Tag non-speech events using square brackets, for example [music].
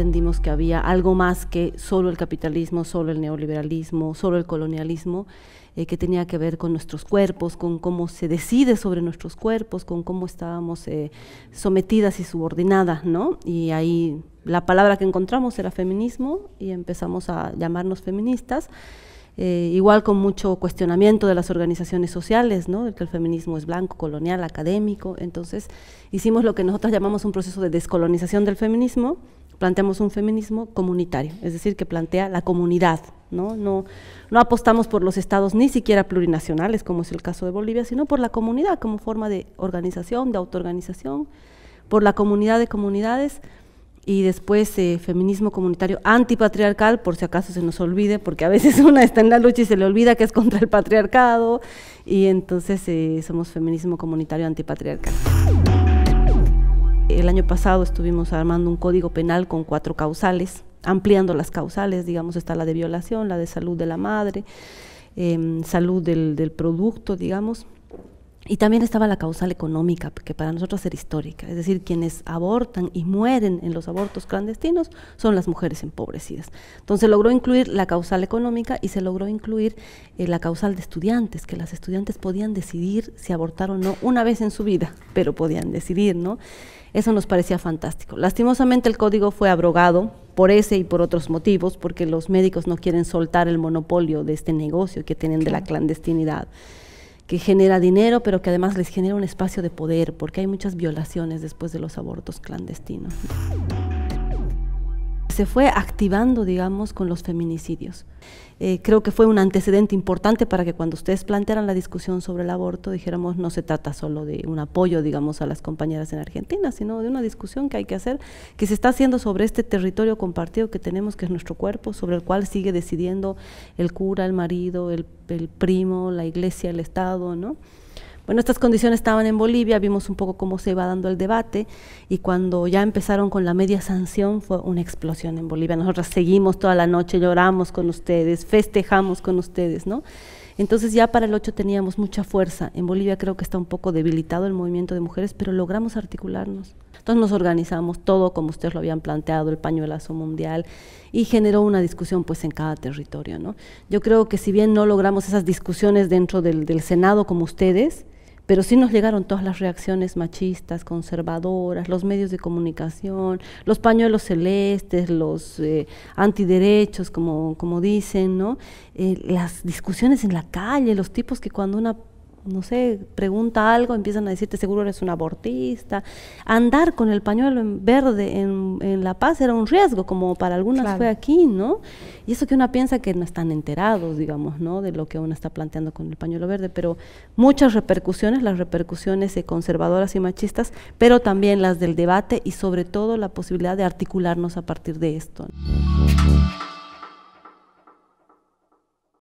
entendimos que había algo más que solo el capitalismo, solo el neoliberalismo, solo el colonialismo, eh, que tenía que ver con nuestros cuerpos, con cómo se decide sobre nuestros cuerpos, con cómo estábamos eh, sometidas y subordinadas, ¿no? Y ahí la palabra que encontramos era feminismo y empezamos a llamarnos feministas. Eh, igual con mucho cuestionamiento de las organizaciones sociales, ¿no? De que el feminismo es blanco, colonial, académico. Entonces hicimos lo que nosotras llamamos un proceso de descolonización del feminismo, planteamos un feminismo comunitario, es decir, que plantea la comunidad, ¿no? No, no apostamos por los estados ni siquiera plurinacionales, como es el caso de Bolivia, sino por la comunidad como forma de organización, de autoorganización, por la comunidad de comunidades y después eh, feminismo comunitario antipatriarcal, por si acaso se nos olvide, porque a veces [laughs] una está en la lucha y se le olvida que es contra el patriarcado, y entonces eh, somos feminismo comunitario antipatriarcal. El año pasado estuvimos armando un código penal con cuatro causales, ampliando las causales, digamos, está la de violación, la de salud de la madre, em, salud del, del producto, digamos, y también estaba la causal económica, que para nosotros era histórica, es decir, quienes abortan y mueren en los abortos clandestinos son las mujeres empobrecidas. Entonces logró incluir la causal económica y se logró incluir eh, la causal de estudiantes, que las estudiantes podían decidir si abortar o no una vez en su vida, pero podían decidir, ¿no? Eso nos parecía fantástico. Lastimosamente el código fue abrogado por ese y por otros motivos, porque los médicos no quieren soltar el monopolio de este negocio que tienen de la clandestinidad que genera dinero, pero que además les genera un espacio de poder, porque hay muchas violaciones después de los abortos clandestinos se fue activando, digamos, con los feminicidios. Eh, creo que fue un antecedente importante para que cuando ustedes plantearan la discusión sobre el aborto, dijéramos, no se trata solo de un apoyo, digamos, a las compañeras en Argentina, sino de una discusión que hay que hacer, que se está haciendo sobre este territorio compartido que tenemos, que es nuestro cuerpo, sobre el cual sigue decidiendo el cura, el marido, el, el primo, la iglesia, el Estado, ¿no? Bueno, estas condiciones estaban en Bolivia, vimos un poco cómo se iba dando el debate y cuando ya empezaron con la media sanción fue una explosión en Bolivia. Nosotros seguimos toda la noche, lloramos con ustedes, festejamos con ustedes, ¿no? Entonces ya para el 8 teníamos mucha fuerza. En Bolivia creo que está un poco debilitado el movimiento de mujeres, pero logramos articularnos. Entonces nos organizamos todo como ustedes lo habían planteado, el pañuelazo mundial, y generó una discusión pues en cada territorio. ¿no? Yo creo que si bien no logramos esas discusiones dentro del Senado como ustedes, pero sí nos llegaron todas las reacciones machistas, conservadoras, los medios de comunicación, los pañuelos celestes, los eh, antiderechos, como, como dicen, ¿no? Eh, las discusiones en la calle, los tipos que cuando una no sé, pregunta algo, empiezan a decirte seguro eres un abortista. Andar con el pañuelo en verde en, La Paz era un riesgo, como para algunas fue aquí, ¿no? Y eso que uno piensa que no están enterados, digamos, ¿no? De lo que uno está planteando con el pañuelo verde, pero muchas repercusiones, las repercusiones eh, conservadoras y machistas, pero también las del debate y sobre todo la posibilidad de articularnos a partir de esto.